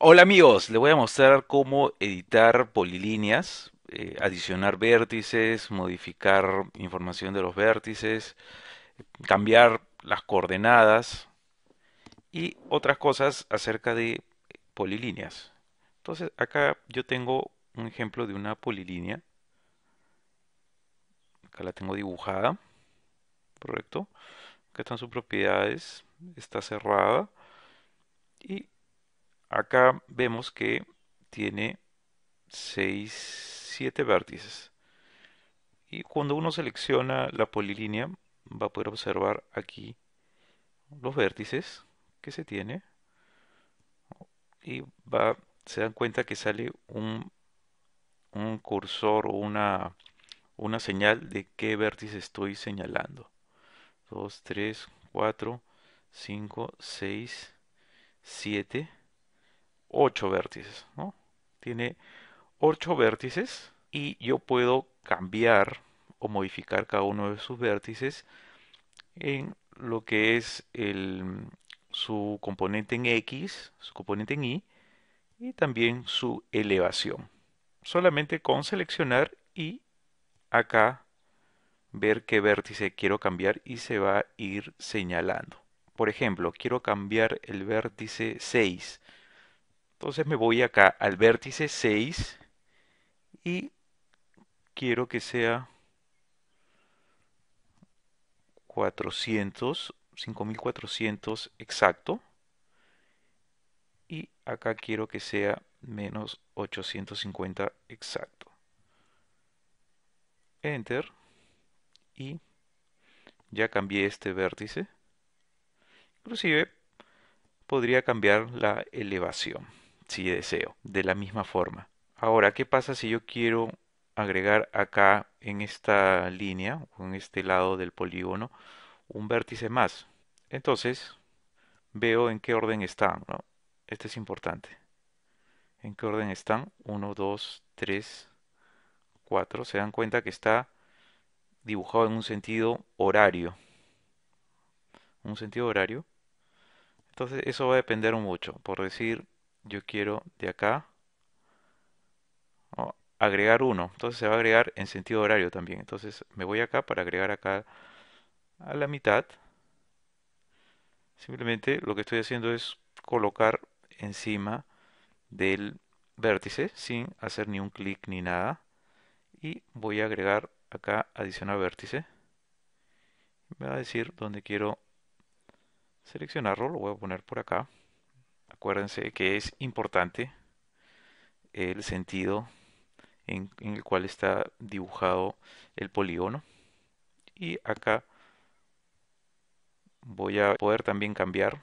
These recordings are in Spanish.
Hola amigos, les voy a mostrar cómo editar polilíneas, eh, adicionar vértices, modificar información de los vértices, cambiar las coordenadas y otras cosas acerca de polilíneas. Entonces acá yo tengo un ejemplo de una polilínea. Acá la tengo dibujada, correcto. Acá están sus propiedades, está cerrada y acá vemos que tiene 6, 7 vértices. Y cuando uno selecciona la polilínea, va a poder observar aquí los vértices que se tiene. Y se dan cuenta que sale un, cursor o una señal de qué vértice estoy señalando. 2, 3, 4, 5, 6, 7 8 vértices, ¿no? Tiene 8 vértices y yo puedo cambiar o modificar cada uno de sus vértices en lo que es su componente en X, su componente en Y y también su elevación. Solamente con seleccionar y acá ver qué vértice quiero cambiar y se va a ir señalando. Por ejemplo, quiero cambiar el vértice 6 entonces me voy acá al vértice 6 y quiero que sea 400, 5400 exacto. Y acá quiero que sea menos 850 exacto. Enter. Y ya cambié este vértice. Inclusive podría cambiar la elevación si deseo, de la misma forma. Ahora, ¿qué pasa si yo quiero agregar acá en esta línea, en este lado del polígono, un vértice más? Entonces, veo en qué orden están, ¿no? Este es importante. ¿En qué orden están? 1, 2, 3, 4. Se dan cuenta que está dibujado en un sentido horario. Un sentido horario. Entonces eso va a depender mucho. Por decir, yo quiero de acá oh, agregar uno. Entonces se va a agregar en sentido horario también. Entonces me voy acá para agregar acá a la mitad. Simplemente lo que estoy haciendo es colocar encima del vértice sin hacer ni un clic ni nada. Y voy a agregar acá adicional vértice. Me va a decir dónde quiero seleccionarlo. Lo voy a poner por acá. Acuérdense que es importante el sentido en, el cual está dibujado el polígono. Y acá voy a poder también cambiar.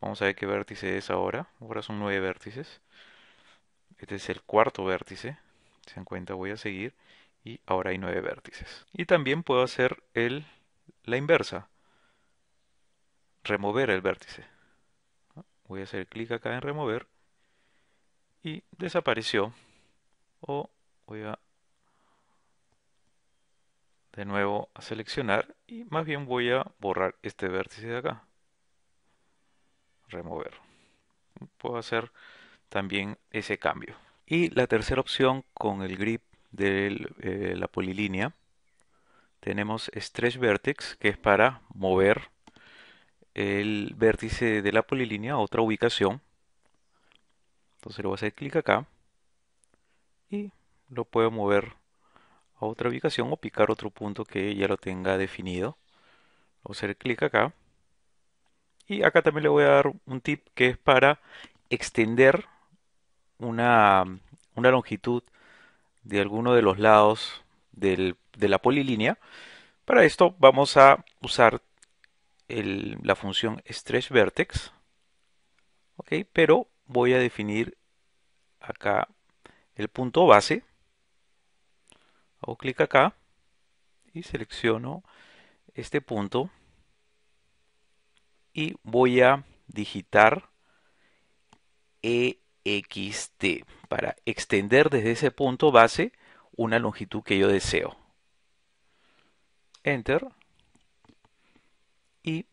Vamos a ver qué vértice es ahora. Ahora son nueve vértices. Este es el cuarto vértice. Se dan cuenta, voy a seguir. Y ahora hay nueve vértices. Y también puedo hacer el, la inversa. Remover el vértice voy a hacer clic acá en remover y desapareció o voy a de nuevo a seleccionar y más bien voy a borrar este vértice de acá remover puedo hacer también ese cambio y la tercera opción con el grip de eh, la polilínea tenemos stretch vertex que es para mover el vértice de la polilínea a otra ubicación. Entonces le voy a hacer clic acá y lo puedo mover a otra ubicación o picar otro punto que ya lo tenga definido. Voy a hacer clic acá. Y acá también le voy a dar un tip que es para extender una, una longitud de alguno de los lados de la polilínea. Para esto vamos a usar la función stretch vertex, ¿ok? pero voy a definir acá el punto base. Hago clic acá y selecciono este punto y voy a digitar EXT para extender desde ese punto base una longitud que yo deseo. Enter y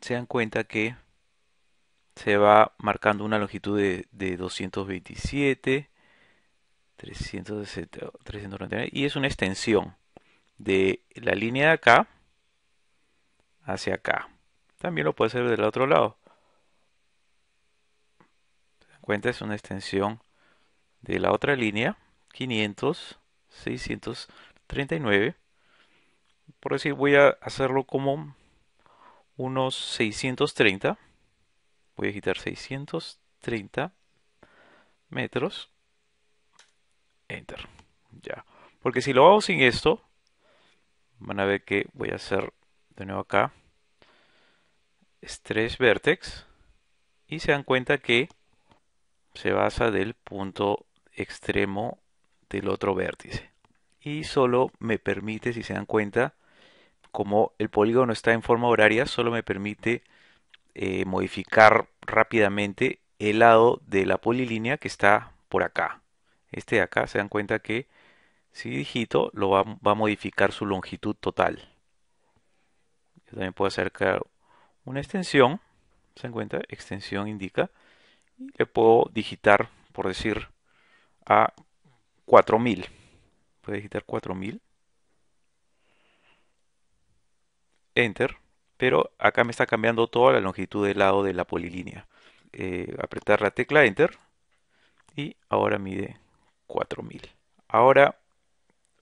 se dan cuenta que se va marcando una longitud de, 227, 399 y es una extensión de la línea de acá hacia acá. También lo puede hacer del otro lado. Se dan cuenta es una extensión de la otra línea 500, 639. Por decir, voy a hacerlo como unos 630. Voy a quitar 630 metros. Enter. Ya. Porque si lo hago sin esto, van a ver que voy a hacer de nuevo acá. Stress vertex. Y se dan cuenta que se basa del punto extremo del otro vértice. Y solo me permite, si se dan cuenta, como el polígono está en forma horaria, solo me permite eh, modificar rápidamente el lado de la polilínea que está por acá. Este de acá se dan cuenta que si digito lo va, a modificar su longitud total. también puedo acercar una extensión, se dan cuenta, extensión indica, y le puedo digitar, por decir, a 4000. Puedo digitar 4000 Enter, pero acá me está cambiando toda la longitud del lado de la polilínea. Eh, apretar la tecla Enter y ahora mide 4000. Ahora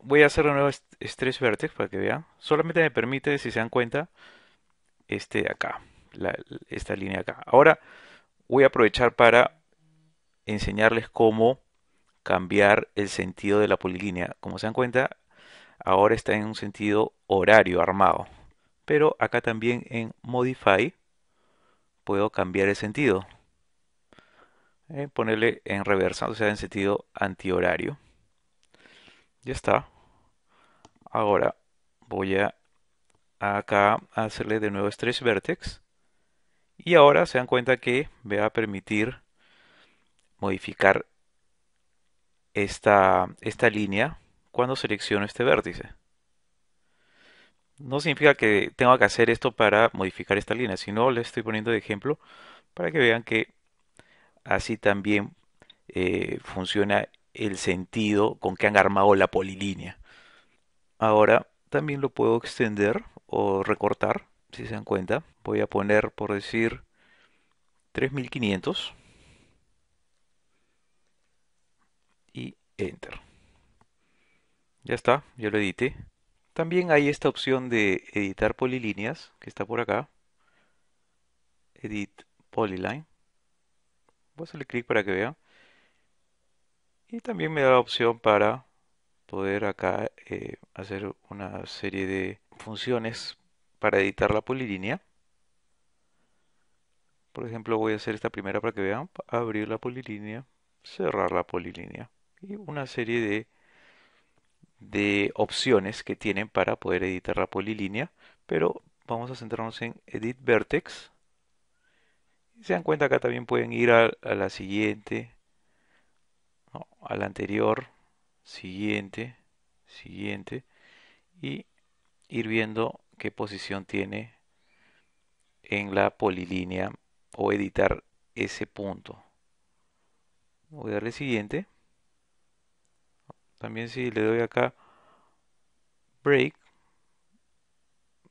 voy a hacer un nuevo stress vertex para que vean. Solamente me permite, si se dan cuenta, este de acá, esta línea acá. Ahora voy a aprovechar para enseñarles cómo cambiar el sentido de la polilínea. Como se dan cuenta, ahora está en un sentido horario armado pero acá también en modify puedo cambiar el sentido eh, ponerle en reversa o sea en sentido antihorario ya está ahora voy a acá a hacerle de nuevo stretch vertex y ahora se dan cuenta que me va a permitir modificar esta, esta línea cuando selecciono este vértice no significa que tenga que hacer esto para modificar esta línea, sino le estoy poniendo de ejemplo para que vean que así también eh, funciona el sentido con que han armado la polilínea. Ahora también lo puedo extender o recortar, si se dan cuenta. Voy a poner, por decir, 3500 y enter. Ya está, ya lo edité. También hay esta opción de editar polilíneas, que está por acá. Edit Polyline. Voy a hacerle clic para que vean. Y también me da la opción para poder acá eh, hacer una serie de funciones para editar la polilínea. Por ejemplo, voy a hacer esta primera para que vean. Abrir la polilínea, cerrar la polilínea. Y una serie de de opciones que tienen para poder editar la polilínea, pero vamos a centrarnos en Edit Vertex. Se dan cuenta acá también pueden ir a, la siguiente, a la anterior, siguiente, siguiente, y ir viendo qué posición tiene en la polilínea o editar ese punto. Voy a darle siguiente. También si le doy acá break,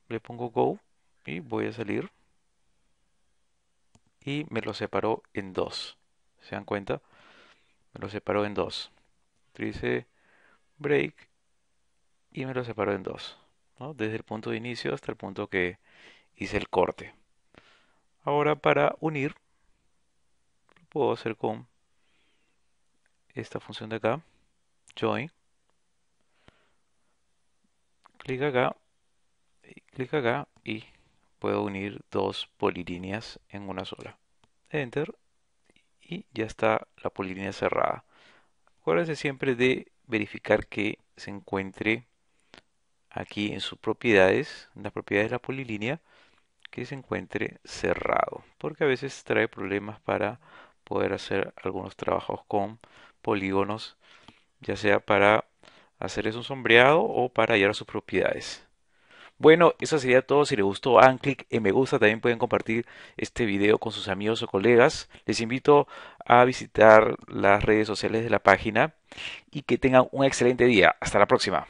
le pongo go y voy a salir. Y me lo separó en dos. ¿Se dan cuenta? Me lo separó en dos. Dice break y me lo separó en dos. Desde el punto de inicio hasta el punto que hice el corte. Ahora para unir, lo puedo hacer con esta función de acá. Join. Clic acá, clic acá y puedo unir dos polilíneas en una sola. Enter y ya está la polilínea cerrada. Acuérdense siempre de verificar que se encuentre aquí en sus propiedades, en las propiedades de la polilínea, que se encuentre cerrado, porque a veces trae problemas para poder hacer algunos trabajos con polígonos ya sea para hacerles un sombreado o para hallar sus propiedades. Bueno, eso sería todo. Si les gustó, hagan clic en me gusta. También pueden compartir este video con sus amigos o colegas. Les invito a visitar las redes sociales de la página y que tengan un excelente día. Hasta la próxima.